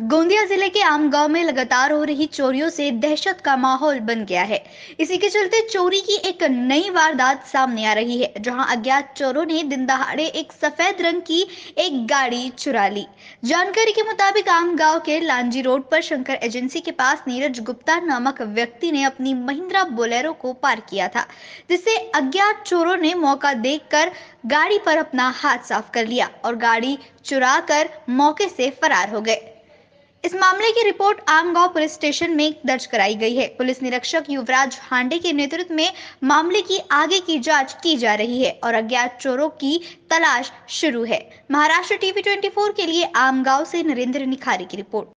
गोंदिया जिले के आमगांव में लगातार हो रही चोरियों से दहशत का माहौल बन गया है इसी के चलते चोरी की एक नई वारदात सामने आ रही है जहां अज्ञात चोरों ने दिन दहाड़े एक सफेद रंग की एक गाड़ी चुरा ली जानकारी के मुताबिक आमगांव के लांजी रोड पर शंकर एजेंसी के पास नीरज गुप्ता नामक व्यक्ति ने अपनी महिंद्रा बोलेरो को पार किया था जिससे अज्ञात चोरों ने मौका देख गाड़ी पर अपना हाथ साफ कर लिया और गाड़ी चुरा कर मौके से फरार हो गए इस मामले की रिपोर्ट आमगांव पुलिस स्टेशन में दर्ज कराई गई है पुलिस निरीक्षक युवराज हांडे के नेतृत्व में मामले की आगे की जांच की जा रही है और अज्ञात चोरों की तलाश शुरू है महाराष्ट्र टीवी 24 के लिए आमगांव से नरेंद्र निखारी की रिपोर्ट